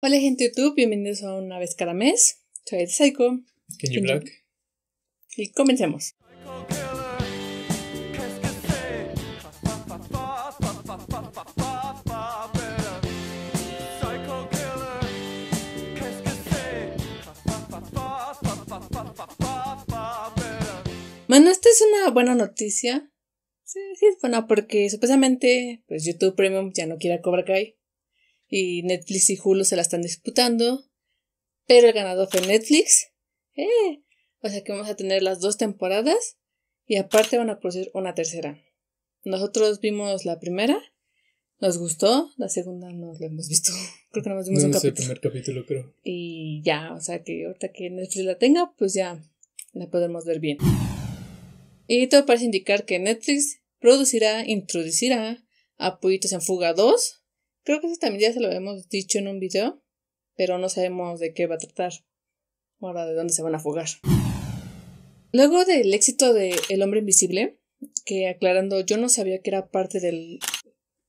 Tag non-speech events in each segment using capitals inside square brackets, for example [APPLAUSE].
Hola gente de YouTube, bienvenidos a una vez cada mes. Soy el Psycho. you Black. Y comencemos. Bueno, esta es una buena noticia. Sí, sí es buena porque supuestamente pues YouTube Premium ya no quiere cobrar Kai y Netflix y Hulu se la están disputando, pero el ganador fue Netflix. ¡Eh! O sea que vamos a tener las dos temporadas y aparte van a producir una tercera. Nosotros vimos la primera, nos gustó, la segunda no la hemos visto. [LAUGHS] Creo que nada más vimos no, un capítulo. el primer capítulo, creo. Y ya, o sea que ahorita que Netflix la tenga, pues ya la podemos ver bien. Y todo parece indicar que Netflix producirá, introducirá a en Fuga 2 Creo que eso también ya se lo hemos dicho en un video, pero no sabemos de qué va a tratar. Ahora, de dónde se van a fugar. Luego del éxito de El hombre invisible, que aclarando, yo no sabía que era parte del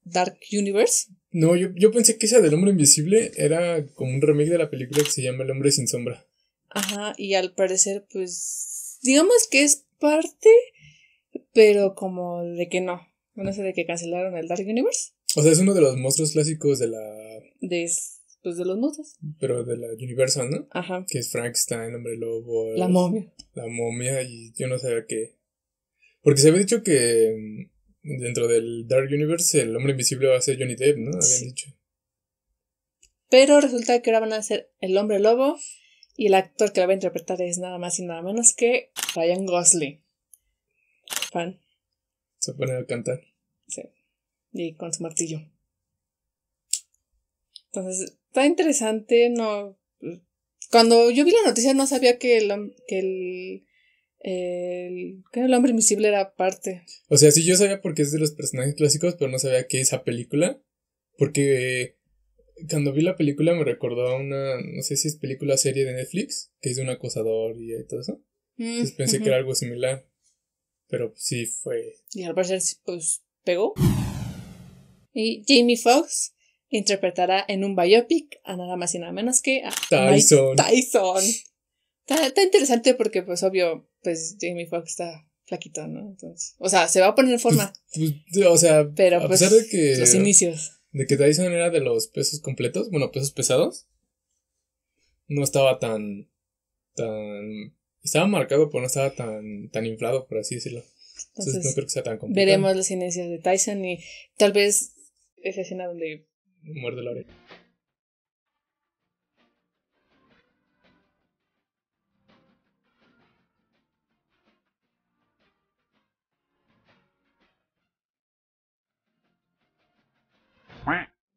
Dark Universe. No, yo, pensé que esa del hombre invisible era como un remake de la película que se llama El hombre sin sombra. Ajá, y al parecer, pues, digamos que es parte, pero como de que no. No sé de qué cancelaron el Dark Universe. O sea, es uno de los monstruos clásicos de la. De, pues de los monstruos. Pero de la Universal, ¿no? Ajá. Que es Frankenstein, hombre lobo. La momia. La momia, y yo no sabía qué. Porque se había dicho que mm, dentro del Dark Universe el hombre invisible va a ser Johnny Depp, ¿no? Habían dicho. Pero resulta que ahora van a ser el hombre lobo y el actor que la va a interpretar es nada más y nada menos que Ryan Gosling. Fan. Se pone a cantar. Sí y con su martillo. Entonces, está interesante, no. Cuando yo vi la noticia no sabía que el, que el, que el hombre invisible era parte. O sea, sí yo sabía porque es de los personajes clásicos, pero no sabía que esa película. Porque cuando vi la película me recordó a una, no sé si es película serie de Netflix, que es de un acosador y todo eso. Mm, Entonces pensé que era algo similar. Pero sí fue. Y al parecer, pues, pegó. Y Jamie Foxx interpretará en un biopic a nada más y nada menos que a Tyson. Está, interesante porque, pues, obvio, pues Jamie Foxx está flaquito, ¿no? Entonces, o sea, se va a poner en forma. Pues, pues, o sea, pero a pues, pesar de que los inicios. De que Tyson era de los pesos completos, bueno, pesos pesados, no estaba tan, tan, estaba marcado, pero no estaba tan, tan inflado, por así decirlo. Entonces, no creo que sea tan complicado. Veremos los inicios de Tyson y tal vez esa escena donde muerde la oreja.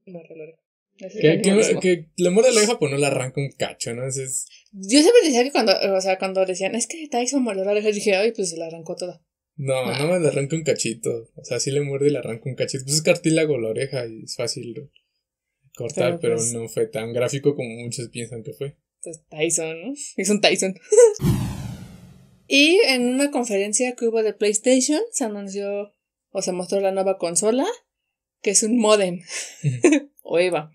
la oreja. Que, que, le muerde la oreja, pues no la arranca un cacho, ¿no? Entonces... Yo siempre decía que cuando, o sea, cuando decían, es que Tyson muerde la oreja, dije, ay, pues se la arrancó toda. No, ah. no me le arranca un cachito. O sea, sí le muerde y le arranca un cachito. Pues es cartílago la oreja y es fácil cortar, pero, pues no fue tan gráfico como muchos piensan que fue. Entonces, pues, Tyson, ¿no? Es un Tyson. [LAUGHS] y en una conferencia que hubo de PlayStation se anunció o se mostró la nueva consola, que es un modem. [LAUGHS] [LAUGHS] o Eva.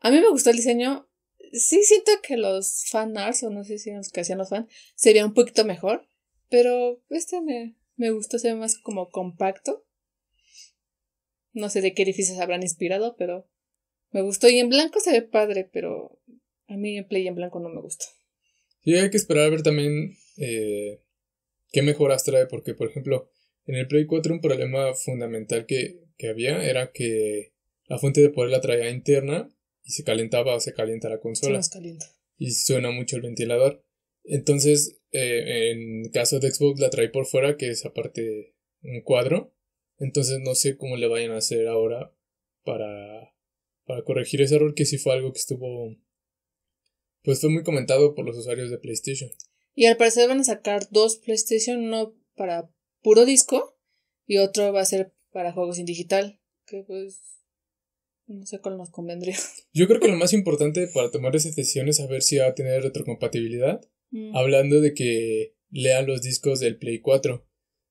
A mí me gustó el diseño. Sí siento que los fan o no sé si los que hacían los fans, sería un poquito mejor. Pero este me, me gustó, ve más como compacto. No sé de qué edificios habrán inspirado, pero me gustó. Y en blanco se ve padre, pero a mí en play en blanco no me gusta. Sí, hay que esperar a ver también eh, qué mejoras trae, porque por ejemplo, en el Play 4 un problema fundamental que, había era que la fuente de poder la traía interna y se calentaba o se calienta la consola. Y suena mucho el ventilador. Entonces, eh, en caso de Xbox la trae por fuera, que es aparte un cuadro. Entonces no sé cómo le vayan a hacer ahora para, para corregir ese error, que sí fue algo que estuvo... Pues fue muy comentado por los usuarios de PlayStation. Y al parecer van a sacar dos PlayStation, uno para puro disco y otro va a ser para juegos en digital, que pues no sé cuál nos convendría. Yo creo que lo más importante para tomar esa decisión es saber si va a tener retrocompatibilidad Mm. Hablando de que lean los discos del Play 4.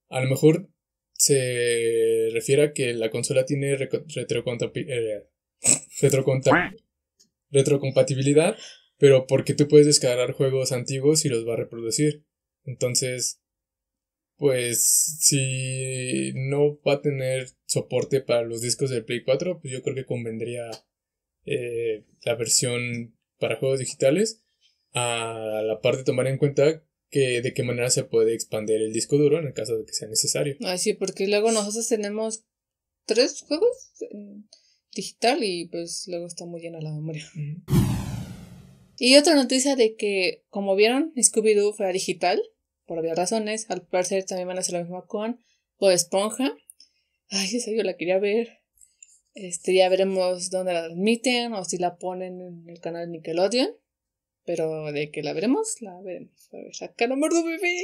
A lo mejor se refiere a que la consola tiene eh, [LAUGHS] retrocompatibilidad, pero porque tú puedes descargar juegos antiguos y los va a reproducir. Entonces, pues si no va a tener soporte para los discos del Play 4, pues yo creo que convendría eh, la versión para juegos digitales a la parte de tomar en cuenta que de qué manera se puede expandir el disco duro en el caso de que sea necesario. Ah, sí, porque luego nosotros tenemos tres juegos digital y pues luego está muy llena la memoria. Y otra noticia de que, como vieron, Scooby-Doo fue a digital, por varias razones, al parecer también van a hacer lo mismo con o Esponja. Ay, esa yo la quería ver. Este, ya veremos dónde la transmiten o si la ponen en el canal Nickelodeon. Pero de que la veremos, la veremos. A ver, acá no muerdo, bebé.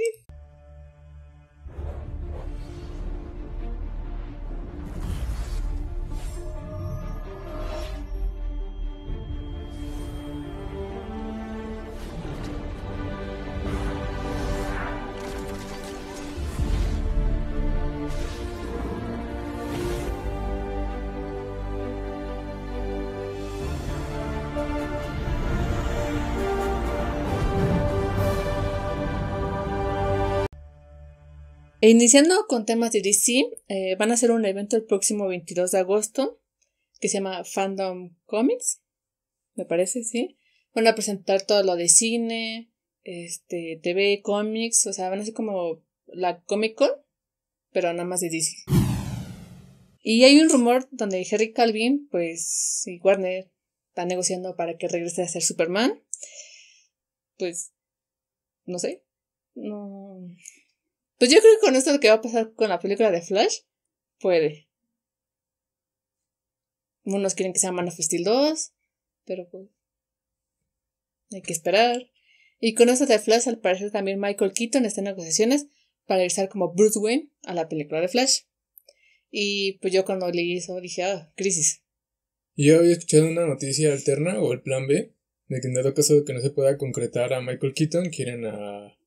E iniciando con temas de DC, eh, van a hacer un evento el próximo 22 de agosto que se llama Fandom Comics, me parece, ¿sí? Van a presentar todo lo de cine, este, TV, cómics, o sea, van a ser como la Comic Con, pero nada más de DC. Y hay un rumor donde Harry Calvin, pues, y Warner están negociando para que regrese a ser Superman. Pues, no sé. No, pues yo creo que con esto lo que va a pasar con la película de Flash, puede. Unos quieren que sea Man of Steel 2, pero pues hay que esperar. Y con esto de Flash, al parecer también Michael Keaton está en negociaciones para regresar como Bruce Wayne a la película de Flash. Y pues yo cuando leí eso dije, ah, crisis. Yo había escuchado una noticia alterna o el plan B, de que en dado caso de que no se pueda concretar a Michael Keaton, quieren a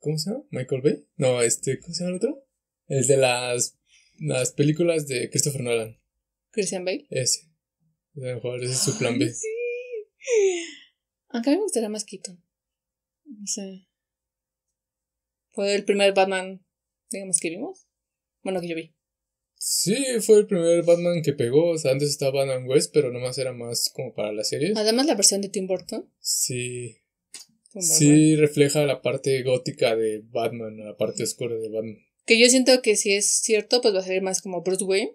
¿Cómo se llama? Michael Bay. No, este, ¿cómo se llama el otro? El de las, películas de Christopher Nolan. ¿Christian Bale? Ese. A mejor ese es su plan B. Sí. Aunque a mí me gustará más Keaton. No sé. Fue el primer Batman, digamos, que vimos. Bueno, que yo vi. Sí, fue el primer Batman que pegó. O sea, antes estaba Batman West, pero nomás era más como para la serie. Además, la versión de Tim Burton. Sí. Sí, refleja la parte gótica de Batman, la parte oscura de Batman. Que yo siento que si es cierto, pues va a ser más como Bruce Wayne.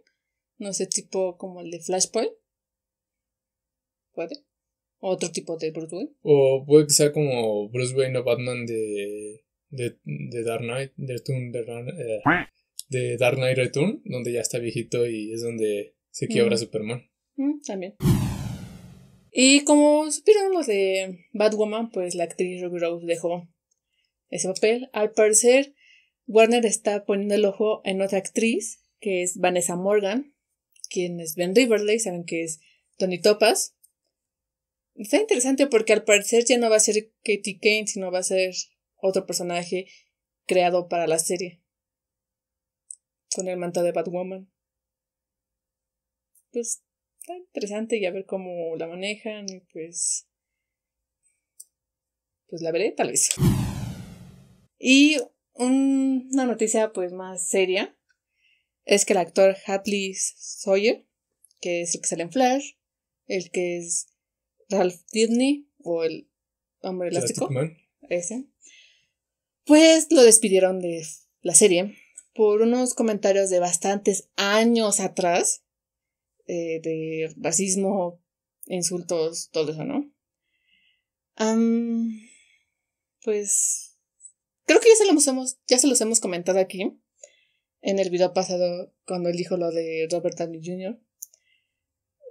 No sé, tipo como el de Flashpoint. ¿Puede? ¿O otro tipo de Bruce Wayne. O puede que sea como Bruce Wayne o Batman de, de, de Dark Knight, de, Return, eh, Dark Knight Return, donde ya está viejito y es donde se quiebra mm. Superman. Mm, también. Y como supieron los de Batwoman, pues la actriz Ruby Rose dejó ese papel. Al parecer, Warner está poniendo el ojo en otra actriz, que es Vanessa Morgan, quien es Ben Riverley, saben que es Tony Topaz. Está interesante porque al parecer ya no va a ser Katie Kane, sino va a ser otro personaje creado para la serie. Con el manto de Batwoman. Pues está interesante y a ver cómo la manejan y pues pues la veré tal vez. Y una noticia pues más seria es que el actor Hadley Sawyer, que es el que sale en Flash, el que es Ralph Disney o el hombre elástico, ese, pues lo despidieron de la serie por unos comentarios de bastantes años atrás eh, de racismo, insultos, todo eso, ¿no? pues creo que ya se, los hemos, ya se los hemos comentado aquí en el video pasado cuando elijo lo de Robert Downey Jr.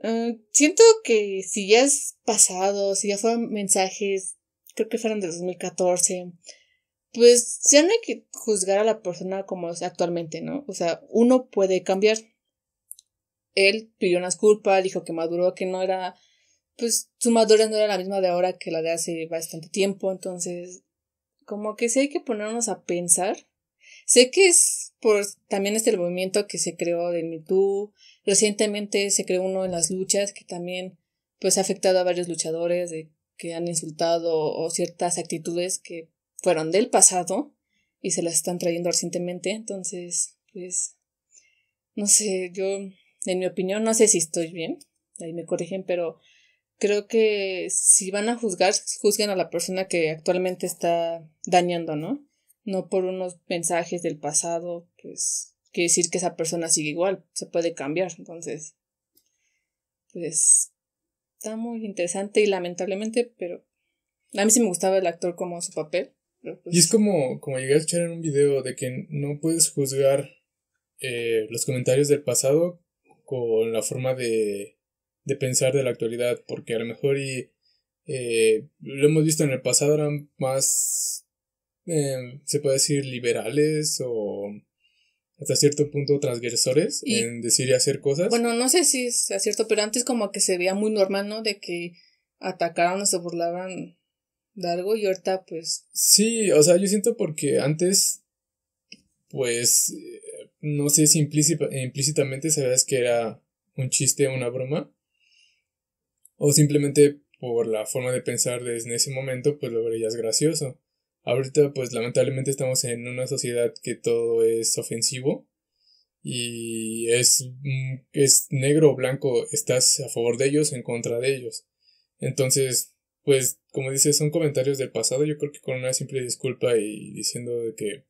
Eh, siento que si ya es pasado, si ya fueron mensajes, creo que fueron de 2014, pues ya no hay que juzgar a la persona como es actualmente, ¿no? O sea, uno puede cambiar él pidió unas culpas, dijo que maduró, que no era, pues su madurez no era la misma de ahora que la de hace bastante tiempo, entonces como que sí hay que ponernos a pensar. Sé que es por también este movimiento que se creó del MeToo. recientemente se creó uno en las luchas que también pues ha afectado a varios luchadores de, que han insultado o ciertas actitudes que fueron del pasado y se las están trayendo recientemente, entonces pues no sé, yo en mi opinión, no sé si estoy bien, ahí me corrigen, pero creo que si van a juzgar, juzguen a la persona que actualmente está dañando, ¿no? No por unos mensajes del pasado, pues quiere decir que esa persona sigue igual, se puede cambiar, entonces, pues está muy interesante y lamentablemente, pero a mí sí me gustaba el actor como su papel. Pues y es como, como llegué a escuchar en un video de que no puedes juzgar eh, los comentarios del pasado con la forma de, de pensar de la actualidad, porque a lo mejor y, eh, lo hemos visto en el pasado, eran más, em, se puede decir, liberales o hasta cierto punto transgresores en decir y hacer cosas. Bueno, no sé si es cierto, pero antes como que se veía muy normal, ¿no? De que atacaran o se burlaban de algo y ahorita pues... Sí, o sea, yo siento porque antes pues no sé si implícitamente sabías que era un chiste o una broma, o simplemente por la forma de pensar desde ese momento, pues lo verías gracioso. Ahorita, pues lamentablemente estamos en una sociedad que todo es ofensivo y es, mm, es negro o blanco, estás a favor de ellos o en contra de ellos. Entonces, pues como dices, son comentarios del pasado, yo creo que con una simple disculpa y diciendo de que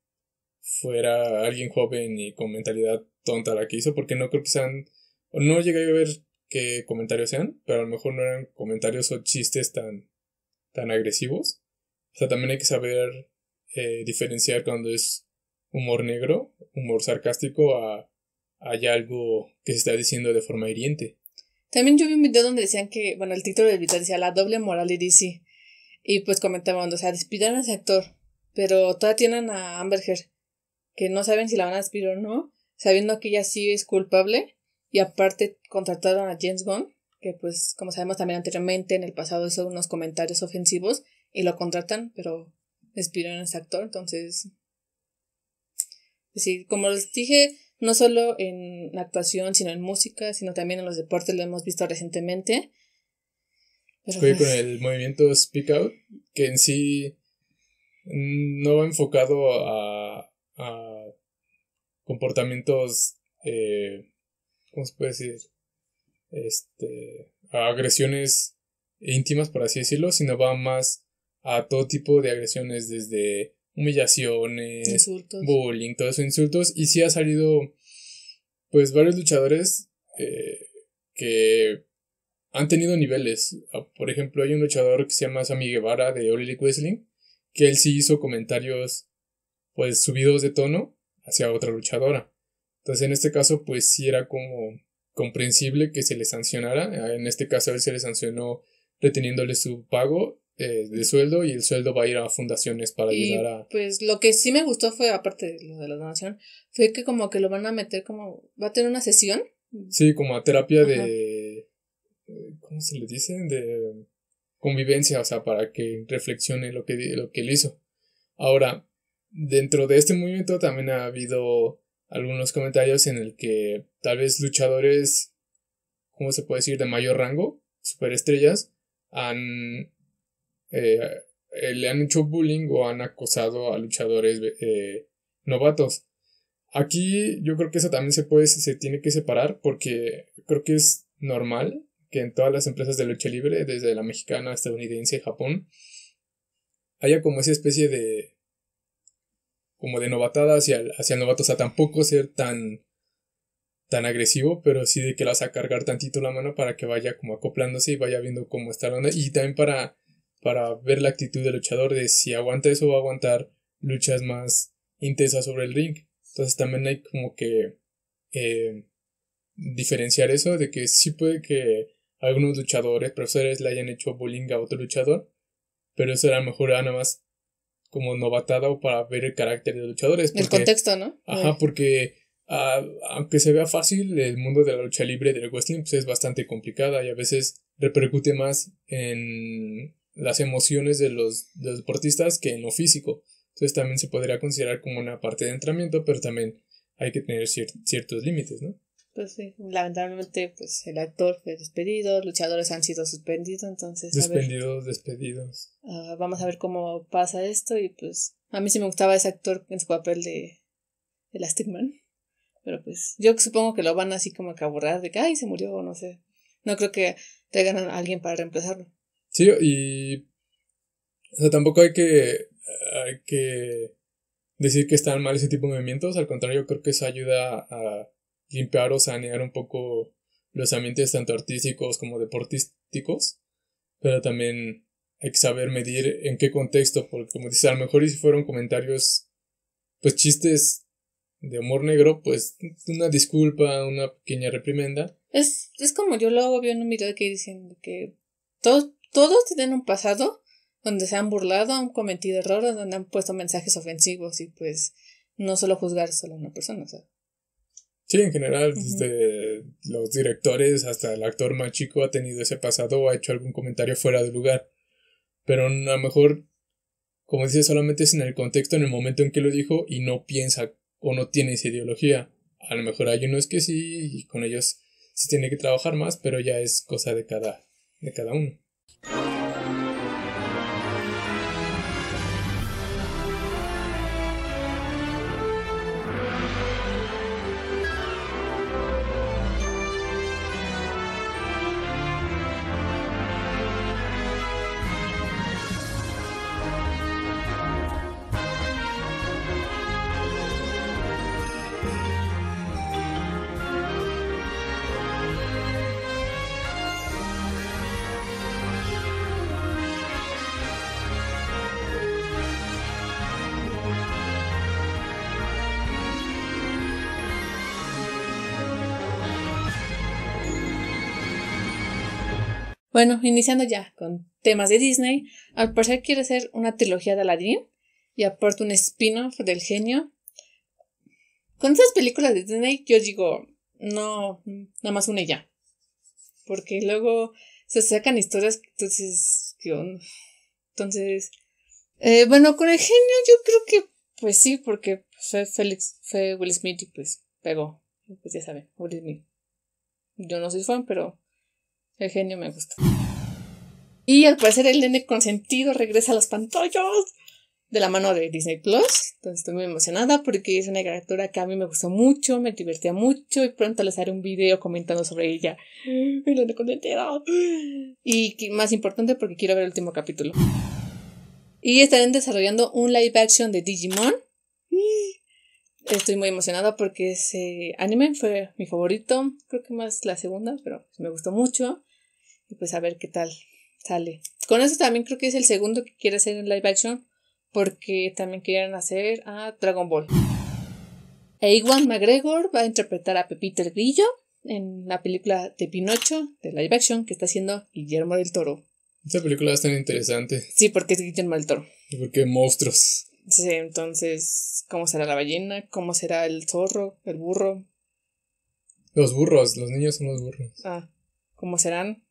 fuera alguien joven y con mentalidad tonta la que hizo, porque no creo que sean, no llegué a ver qué comentarios sean, pero a lo mejor no eran comentarios o chistes tan, tan agresivos. O sea, también hay que saber eh, diferenciar cuando es humor negro, humor sarcástico, a, hay algo que se está diciendo de forma hiriente. También yo vi un video donde decían que, bueno, el título del video decía la doble moral de DC. Y pues comentaban, o sea, despidieron a ese actor, pero todavía tienen a Amber Heard que no saben si la van a despedir o no, sabiendo que ella sí es culpable y aparte contrataron a James Gunn, que pues como sabemos también anteriormente en el pasado hizo unos comentarios ofensivos y lo contratan, pero despidieron a ese actor, entonces pues sí, como les dije, no solo en actuación, sino en música, sino también en los deportes, lo hemos visto recientemente. Pero pues con el movimiento Speak Out, que en sí mm, no va enfocado a a comportamientos, eh, ¿cómo se puede decir? Este, a agresiones íntimas, por así decirlo, sino va más a todo tipo de agresiones, desde humillaciones, bullying, todos esos insultos. Y sí ha salido, pues, varios luchadores eh, que han tenido niveles. Ah, por ejemplo, hay un luchador que se llama Sammy Guevara de Olympic Wrestling, que él sí hizo comentarios pues subidos de tono hacia otra luchadora. Entonces en este caso pues sí era como comprensible que se le sancionara. Ah, en este caso a él se le sancionó reteniéndole su pago eh, de sueldo y el sueldo va a ir a fundaciones para ayudar a... Pues lo que sí me gustó fue, aparte de lo de la donación, fue que como que lo van a meter como... ¿Va a tener una sesión? Sí, como a terapia de... Eh, ¿Cómo se le dice? De convivencia, o sea, para que reflexione lo que, lo que él hizo. Ahora, dentro de este movimiento también ha habido algunos comentarios en el que tal vez luchadores, ¿cómo se puede decir?, de mayor rango, superestrellas, han, eh, le han hecho bullying o han acosado a luchadores eh, novatos. Aquí yo creo que eso también se puede, se tiene que separar porque creo que es normal que en todas las empresas de lucha libre, desde la mexicana, estadounidense, Japón, haya como esa especie de como de novatada hacia el, hacia novato, o sea, tampoco ser tan, tan agresivo, pero sí de que la vas a cargar tantito la mano para que vaya como acoplándose y vaya viendo cómo está la onda, y también para, para ver la actitud del luchador de si aguanta eso va a aguantar luchas más intensas sobre el ring. Entonces también hay como que eh, diferenciar eso de que sí puede que algunos luchadores, profesores le hayan hecho bullying a otro luchador, pero eso era mejor nada más como novatada o para ver el carácter de los luchadores. el contexto, ¿no? Ajá, porque ah, aunque se vea fácil, el mundo de la lucha libre del wrestling pues, es bastante complicada y a veces repercute más en las emociones de los, deportistas que en lo físico. Entonces también se podría considerar como una parte de entrenamiento, pero también hay que tener ciertos límites, ¿no? Pues sí, lamentablemente pues el actor fue despedido, luchadores han sido suspendidos, entonces... Suspendidos, despedidos. Ah, vamos a ver cómo pasa esto y pues a mí sí me gustaba ese actor en su papel de Elastic Man, pero pues yo supongo que lo van así como que borrar de que, ay, se murió, o no sé. No creo que traigan a alguien para reemplazarlo. Sí, y... O sea, tampoco hay que... Hay que decir que están mal ese tipo de movimientos, al contrario, creo que eso ayuda a limpiar o sanear un poco los ambientes tanto artísticos como deportísticos, pero también hay que saber medir en qué contexto, porque como dices, a lo mejor si fueron comentarios, pues chistes de humor negro, pues una disculpa, una pequeña reprimenda. Es, como yo lo veo en un video que diciendo que todos, todos tienen un pasado donde se han burlado, han cometido errores, donde han puesto mensajes ofensivos y pues no solo juzgar solo a una persona, o Sí, en general, desde los directores hasta el actor más chico ha tenido ese pasado o ha hecho algún comentario fuera de lugar. Pero a lo mejor, como dices, solamente es en el contexto, en el momento en que lo dijo y no piensa o no tiene esa ideología. A lo mejor hay unos que sí y con ellos se tiene que trabajar más, pero ya es cosa de cada, de cada uno. Bueno, iniciando ya con temas de Disney, al parecer quiere hacer una trilogía de Aladdin y aporta un spin-off del genio. Con esas películas de Disney yo digo, no, nada más una y ya. Porque luego se sacan historias, entonces, Entonces, eh, bueno, con el genio yo creo que, pues sí, porque fue Félix, fue Will Smith y pues pegó. Pues ya saben, Will Smith. Yo no soy fan, pero el genio me gustó. Y al parecer el nene consentido regresa a los pantallos de la mano de Disney Plus. Entonces estoy muy emocionada porque es una caricatura que a mí me gustó mucho, me divertía mucho y pronto les haré un video comentando sobre ella. [GASPS] El nene consentido. [GASPS] Y más importante porque quiero ver el último capítulo. Y estarán desarrollando un live action de Digimon. [GASPS] Estoy muy emocionada porque ese anime fue mi favorito, creo que más la segunda, pero me gustó mucho. Y pues a ver qué tal sale. Con eso también creo que es el segundo que quiere hacer en live action. Porque también quieren hacer a Dragon Ball. Ewan McGregor va a interpretar a Pepito el Grillo en la película de Pinocho de live action que está haciendo Guillermo del Toro. Esta película es tan interesante. Sí, porque es Guillermo del Toro. porque monstruos. Sí, entonces, ¿cómo será la ballena? ¿Cómo será el zorro? ¿El burro? Los burros, los niños son los burros. Ah, ¿cómo serán?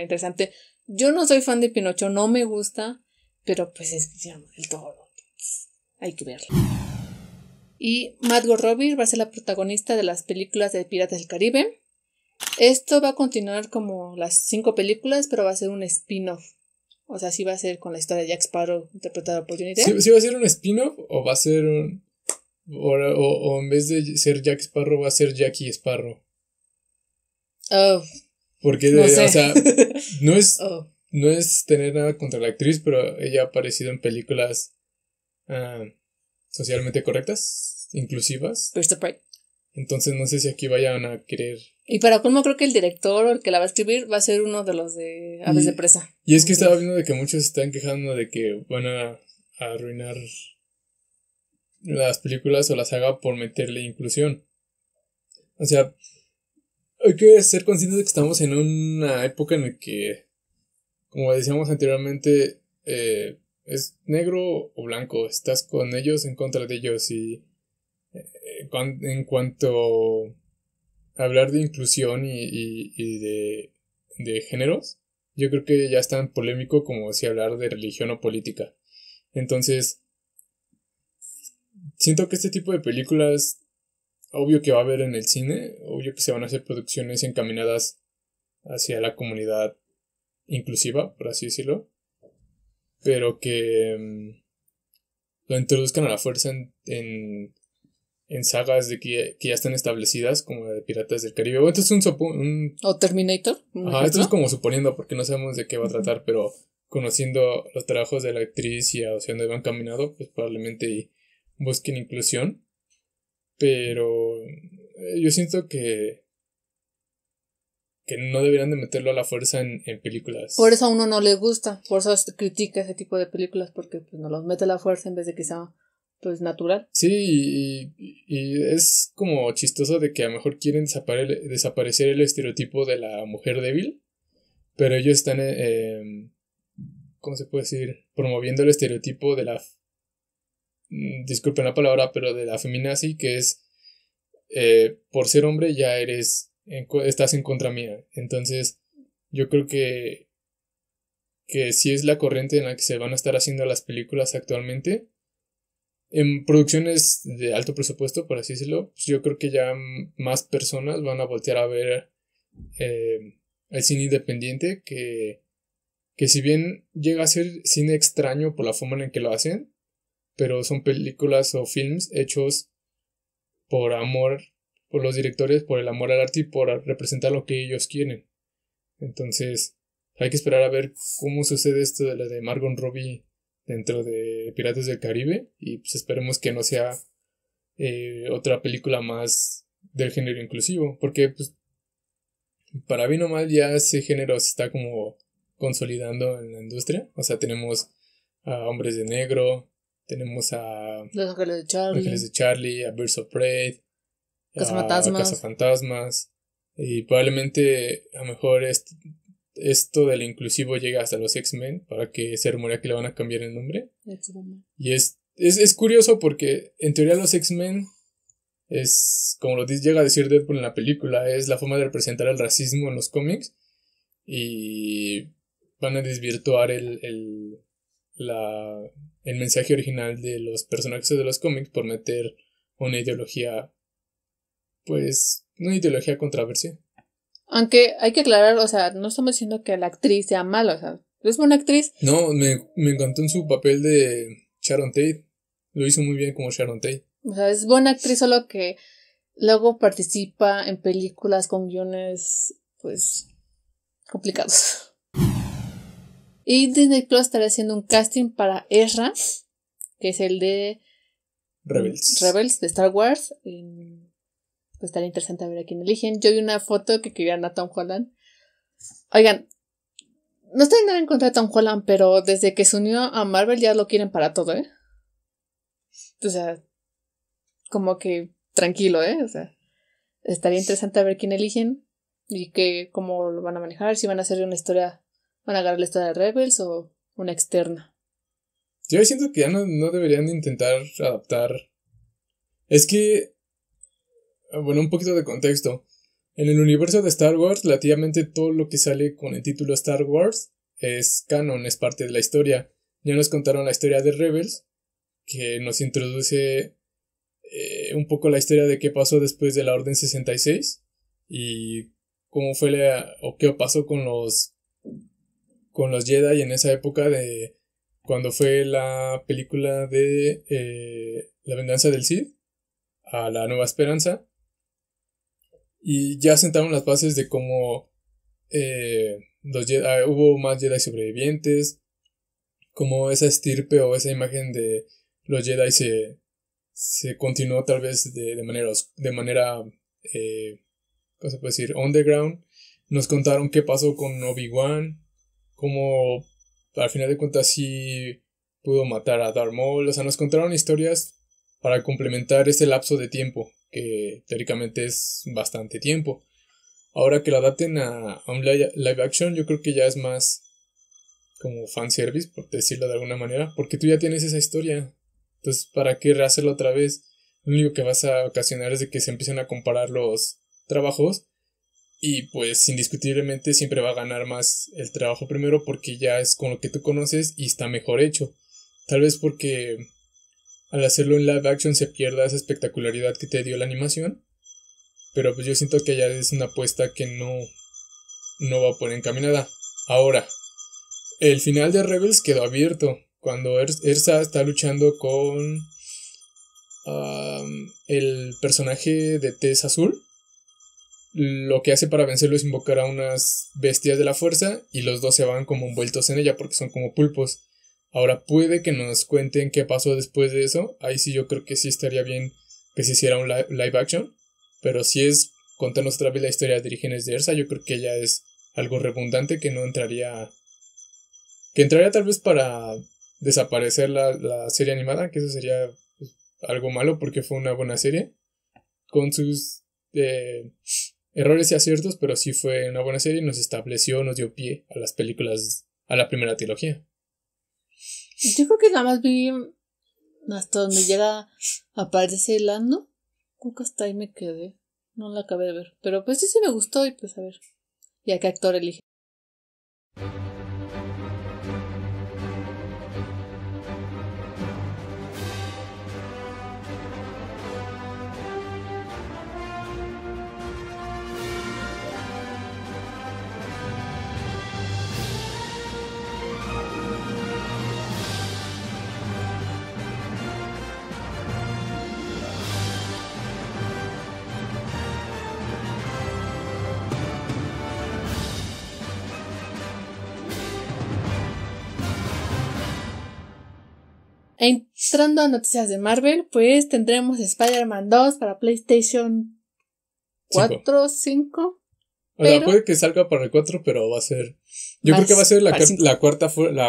interesante. Yo no soy fan de Pinocho, no me gusta, pero pues es que el todo Hay que verlo. Y Margot Robbie va a ser la protagonista de las películas de Piratas del Caribe. Esto va a continuar como las cinco películas, pero va a ser un spin-off. O sea, sí va a ser con la historia de Jack Sparrow interpretada por Johnny Depp. va a ser un spin-off o va a ser un... O, o, en vez de ser Jack Sparrow va a ser Jackie Sparrow? Oh, porque, no o sea, [LAUGHS] no es, oh. no es tener nada contra la actriz, pero ella ha aparecido en películas ah, socialmente correctas, inclusivas. Entonces no sé si aquí vayan a querer. Y para colmo creo que el director o el que la va a escribir va a ser uno de los de Aves de Presa. Y es que estaba viendo de que muchos están quejando de que van a, arruinar las películas o las haga por meterle inclusión. O sea, hay que ser conscientes de que estamos en una época en la que, como decíamos anteriormente, eh, es negro o blanco, estás con ellos en contra de ellos y eh, en cuanto a hablar de inclusión y, y, de, de, géneros, yo creo que ya es tan polémico como si hablar de religión o política. Entonces, siento que este tipo de películas obvio que va a haber en el cine, obvio que se van a hacer producciones encaminadas hacia la comunidad inclusiva, por así decirlo, pero que mm, lo introduzcan a la fuerza en, en, sagas de que, ya están establecidas, como de Piratas del Caribe. O un... Terminator. esto es como suponiendo, porque no sabemos de qué va a tratar, pero conociendo los trabajos de la actriz y hacia dónde van caminado, pues probablemente busquen inclusión pero eh, yo siento que que no deberían de meterlo a la fuerza en, en, películas. Por eso a uno no le gusta, por eso critica ese tipo de películas, porque pues, no los mete a la fuerza en vez de quizá pues natural. Sí, y, y, es como chistoso de que a lo mejor quieren desaparecer el estereotipo de la mujer débil, pero ellos están, eh, em, ¿cómo se puede decir? Promoviendo el estereotipo de la Mm, disculpen la palabra, pero de la feminazi, que es, eh, por ser hombre ya eres, estás en contra mía. Entonces, yo creo que, que si es la corriente en la que se van a estar haciendo las películas actualmente. En producciones de alto presupuesto, por así decirlo, pues yo creo que ya más personas van a voltear a ver eh, el cine independiente que, que si bien llega a ser cine extraño por la forma en que lo hacen, pero son películas o films hechos por amor, por los directores, por el amor al arte y por representar lo que ellos quieren. Entonces, hay que esperar a ver cómo sucede esto de la de Margot Robbie dentro de Piratas del Caribe y pues, esperemos que no sea eh, otra película más del género inclusivo, porque pues, para mí no mal ya ese género se está como consolidando en la industria, o sea, tenemos a hombres de negro, tenemos a. Los Ángeles de Charlie. Ángeles de Charlie, a Birds of Prey. Cazafantasmas. A Fantasmas. Y probablemente, a lo mejor, esto del inclusivo llega hasta los X-Men para que se rumorea que le van a cambiar el nombre. Y es, es, curioso porque, en teoría, los X-Men es, como lo llega a decir Deadpool en la película, es la forma de representar el racismo en los cómics y van a desvirtuar el, la, el mensaje original de los personajes de los cómics por meter una ideología, pues, una ideología controversia. Aunque hay que aclarar, o sea, no estamos diciendo que la actriz sea mala, o sea, es buena actriz. No, me, me encantó en su papel de Sharon Tate. Lo hizo muy bien como Sharon Tate. O sea, es buena actriz, solo que luego participa en películas con guiones, pues, complicados. Y Disney Plus estará haciendo un casting para Ezra, que es el de Rebels. Rebels de Star Wars. pues estaría interesante ver a quién eligen. Yo vi una foto que querían a Tom Holland. Oigan, no estoy nada en contra de Tom Holland, pero desde que se unió a Marvel ya lo quieren para todo, ¿eh? O sea, como que tranquilo, ¿eh? O sea, estaría interesante ver quién eligen y que, cómo lo van a manejar, si van a hacer una historia van a agarrar la historia de Rebels o una externa. Yo siento que ya no, deberían intentar adaptar. Es que. Bueno, un poquito de contexto. En el universo de Star Wars, relativamente todo lo que sale con el título Star Wars es canon, es parte de la historia. Ya nos contaron la historia de Rebels, que nos introduce eh, un poco la historia de qué pasó después de la Orden 66 y cómo fue la, o qué pasó con los con los Jedi en esa época de cuando fue la película de eh, La venganza del Cid a La Nueva Esperanza. Y ya sentaron las bases de cómo eh, los ah, hubo más Jedi sobrevivientes, Como esa estirpe o esa imagen de los Jedi se, se continuó tal vez de, manera, de manera eh, ¿cómo se puede decir? Underground. Nos contaron qué pasó con Obi-Wan, como al final de cuentas si pudo matar a Darth Maul. O sea, nos contaron historias para complementar ese lapso de tiempo, que teóricamente es bastante tiempo. Ahora que lo adapten a, un live action, yo creo que ya es más como fanservice, por decirlo de alguna manera, porque tú ya tienes esa historia. Entonces, ¿para qué rehacerlo otra vez? Lo único que vas a ocasionar es de que se empiecen a comparar los trabajos y pues indiscutiblemente siempre va a ganar más el trabajo primero porque ya es con lo que tú conoces y está mejor hecho. Tal vez porque al hacerlo en live action se pierda esa espectacularidad que te dio la animación. Pero pues yo siento que ya es una apuesta que no, no va poner encaminada. Ahora, el final de Rebels quedó abierto. Cuando Ersa está luchando con el personaje de Tess Azul lo que hace para vencerlo es invocar a unas bestias de la fuerza y los dos se van como envueltos en ella porque son como pulpos. Ahora puede que nos cuenten qué pasó después de eso. Ahí sí yo creo que sí estaría bien que se hiciera un live action. Pero si es contarnos otra la historia de Orígenes de Ersa, yo creo que ya es algo redundante que no entraría... Que entraría tal vez para desaparecer la, serie animada, que eso sería pues, algo malo porque fue una buena serie. Con sus... Eh, errores y aciertos, pero sí fue una buena serie y nos estableció, nos dio pie a las películas, a la primera trilogía. Yo creo que nada más vi hasta donde llega aparece el Creo que hasta ahí me quedé. No la acabé de ver. Pero pues sí, sí me gustó y pues a ver. ¿Y a qué actor elige? Entrando a noticias de Marvel, pues tendremos Spider-Man 2 para PlayStation 4, 5. o sea, puede que salga para el 4, pero va a ser. Yo creo que va a ser la, la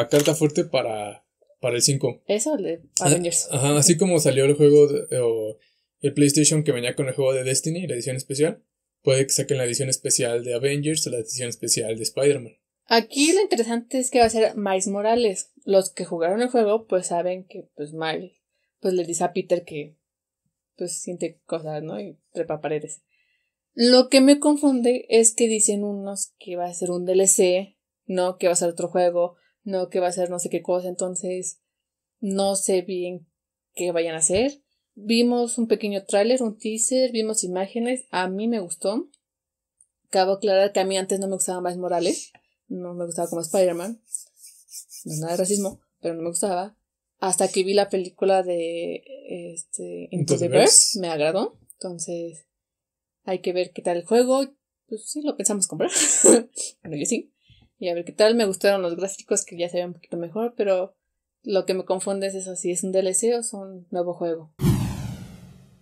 carta fuerte para, para el 5. Eso, de ah, Avengers. Ajá, así como salió el juego o el PlayStation que venía con el juego de Destiny, la edición especial. Puede que saquen la edición especial de Avengers o la edición especial de Spider-Man. Aquí lo interesante es que va a ser Miles Morales. Los que jugaron el juego, pues saben que, pues, Miles, pues le dice a Peter que, pues, siente cosas, ¿no? Y trepa paredes. Lo que me confunde es que dicen unos que va a ser un DLC, no que va a ser otro juego, no que va a ser no sé qué cosa, entonces no sé bien qué vayan a hacer. Vimos un pequeño tráiler, un teaser, vimos imágenes, a mí me gustó. Cabo aclarar que a mí antes no me gustaba más Morales no me gustaba como Spider-Man, no es nada de racismo, pero no me gustaba. Hasta que vi la película de este, Into me agradó. Entonces, hay que ver qué tal el juego. Pues sí, lo pensamos comprar. [LAUGHS] bueno, yo sí. Y a ver qué tal. Me gustaron los gráficos que ya se ven un poquito mejor, pero lo que me confunde es eso, si es un DLC o es un nuevo juego.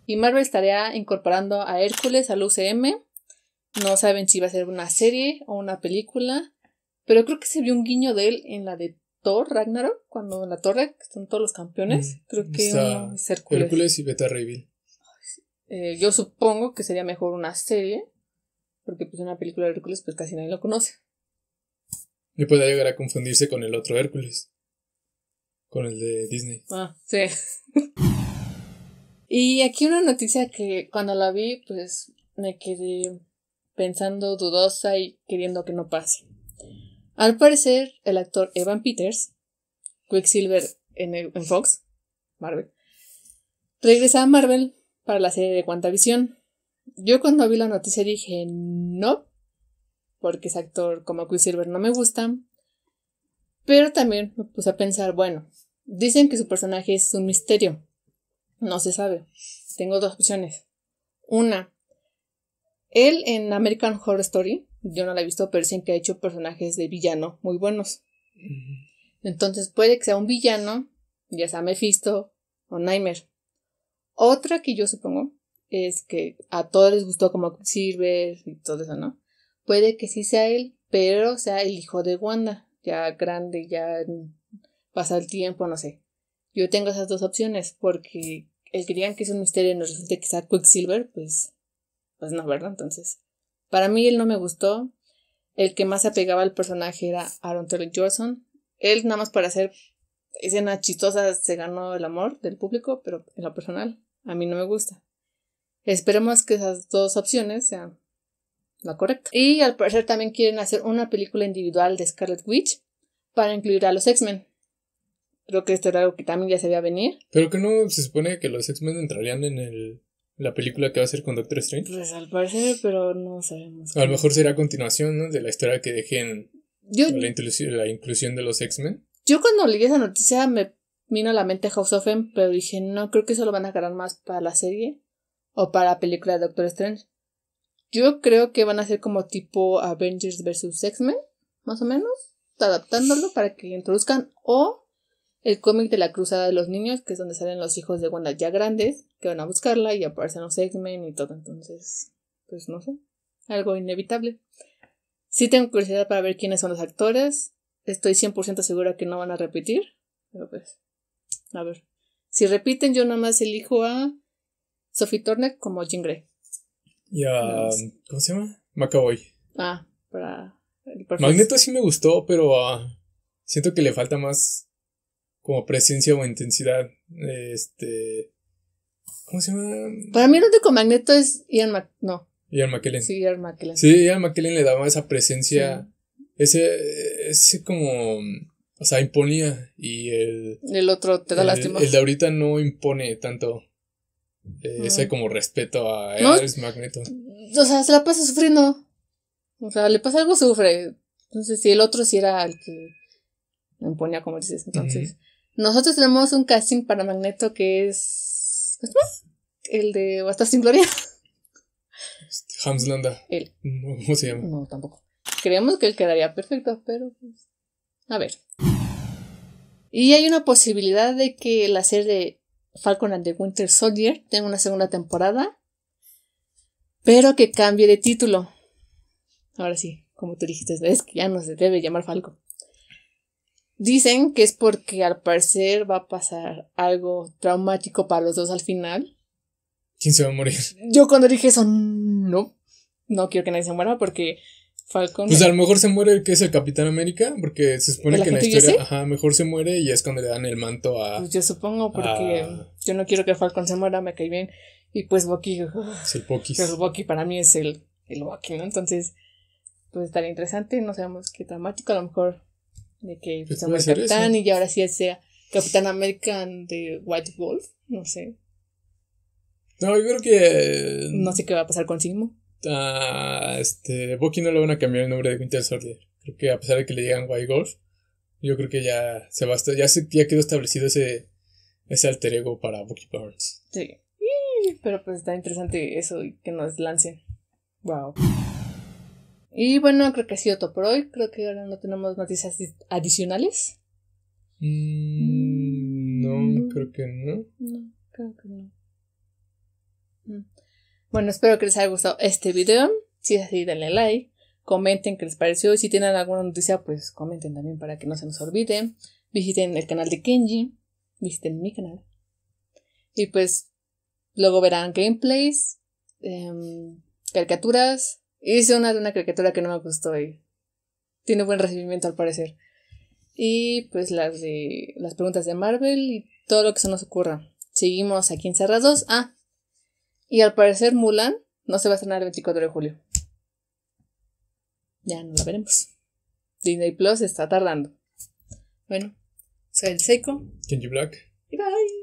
Y Marvel estaría incorporando a Hércules al UCM. No saben si va a ser una serie o una película. Pero creo que se vio un guiño de él en la de Thor Ragnarok, cuando en la torre, que están todos los campeones. Mm, creo que es Hércules. Hércules y Beta Ray Bill. Eh, yo supongo que sería mejor una serie, porque pues una película de Hércules pues casi nadie lo conoce. Y puede llegar a confundirse con el otro Hércules, con el de Disney. Ah, sí. [LAUGHS] y aquí una noticia que cuando la vi pues me quedé pensando dudosa y queriendo que no pase. Al parecer, el actor Evan Peters, Quicksilver en, Fox, Marvel, regresa a Marvel para la serie de Visión. Yo cuando vi la noticia dije no, porque ese actor como Quicksilver no me gusta. Pero también me puse a pensar, bueno, dicen que su personaje es un misterio. No se sabe. Tengo dos opciones. Una, él en American Horror Story yo no la he visto, pero dicen que ha hecho personajes de villano muy buenos. Entonces puede que sea un villano, ya sea Mephisto o Nightmare. Otra que yo supongo es que a todos les gustó como Quicksilver y todo eso, ¿no? Puede que sí sea él, pero sea el hijo de Wanda, ya grande, ya pasa el tiempo, no sé. Yo tengo esas dos opciones, porque el que que es un misterio y no resulta que sea Quicksilver, pues, pues no, ¿verdad? Entonces, para mí él no me gustó. El que más se apegaba al personaje era Aaron Taylor Johnson. Él nada más para hacer escenas chistosas se ganó el amor del público, pero en lo personal a mí no me gusta. Esperemos que esas dos opciones sean la correcta. Y al parecer también quieren hacer una película individual de Scarlet Witch para incluir a los X-Men. Creo que esto era algo que también ya se veía venir. Pero que no se supone que los X-Men entrarían en el la película que va a ser con Doctor Strange. Pues al parecer, pero no sabemos. A lo mejor será continuación ¿no? de la historia que dejen la, inclusión de los X-Men. Yo cuando leí esa noticia me vino a la mente House of M, pero dije, no, creo que eso lo van a ganar más para la serie o para la película de Doctor Strange. Yo creo que van a ser como tipo Avengers vs. X-Men, más o menos, adaptándolo para que introduzcan o el cómic de la Cruzada de los Niños, que es donde salen los hijos de Wanda ya grandes, que van a buscarla y aparecen los X-Men y todo. Entonces, pues no sé, algo inevitable. Sí tengo curiosidad para ver quiénes son los actores. Estoy 100% segura que no van a repetir. Pero pues, a ver. Si repiten, yo nada más elijo a Sophie Turner como Jean Grey. Y a... ¿Cómo se llama? McAvoy. Ah, para... El Magneto sí me gustó, pero ah, siento que le falta más como presencia o intensidad. Este. ¿Cómo se llama? Para mí el único magneto es Ian Mac no. Ian McKellen. Sí, Ian McKellen. Sí, Ian McKellen le daba esa presencia. Ese. Ese como. O sea, imponía. Y el. El otro te da lástima. El de ahorita no impone tanto. Eh, ese como respeto a no, Magneto. O sea, se la pasa sufriendo. O sea, le pasa algo, sufre. Entonces, si el otro sí era el que imponía, como dices. Entonces, nosotros tenemos un casting para Magneto que es. Pues, El de está sin Gloria. Hamslanda. Él. ¿Cómo se llama? No, tampoco. Creemos que él quedaría perfecto, pero. Pues, a ver. Y hay una posibilidad de que la serie Falcon and the Winter Soldier tenga una segunda temporada, pero que cambie de título. Ahora sí, como tú dijiste, es que ya no se debe llamar Falcon. Dicen que es porque al parecer va a pasar algo traumático para los dos al final. ¿Quién se va a morir? Yo cuando dije eso, no, no quiero que nadie se muera porque Falcon. Pues a lo mejor se muere el que es el Capitán América, porque se supone que en la historia, ajá, mejor se muere y es cuando le dan el manto a. Pues yo supongo, porque yo no quiero que Falcon se muera, me cae bien. Y pues Bucky. Es el Bucky. Pero pues Bucky para mí es el, el Bucky, ¿no? Entonces, pues estaría interesante, no sabemos qué traumático, a lo mejor de que pues, el Capitán y ahora sí sea Capitán American de White Wolf, no sé. No, yo creo que... No sé qué va a pasar con Simo. Ah, este, Bucky no le van a cambiar el nombre de Winter Soldier. Creo que a pesar de que le llegan White Wolf, yo creo que ya se va ya, se, ya quedó establecido ese, ese alter ego para Bucky Barnes. Sí. Pero pues está interesante eso y que nos lancen. Wow. Y bueno, creo que ha sido todo por hoy. Creo que ahora no tenemos noticias adicionales. Mm, no, mm. creo que no. No, creo que no. Mm. Bueno, espero que les haya gustado este video. Si es así, denle like. Comenten qué les pareció. y Si tienen alguna noticia, pues comenten también para que no se nos olvide. Visiten el canal de Kenji. Visiten mi canal. Y pues luego verán gameplays, em, caricaturas Hice una de una caricatura que no me gustó y tiene buen recibimiento al parecer. Y pues las de las preguntas de Marvel y todo lo que se nos ocurra. Seguimos aquí encerrados. Ah, y al parecer Mulan no se va a estrenar el 24 de julio. Ya no la veremos. Disney Plus está tardando. Bueno, soy el Seiko. Kenji Black. Y bye.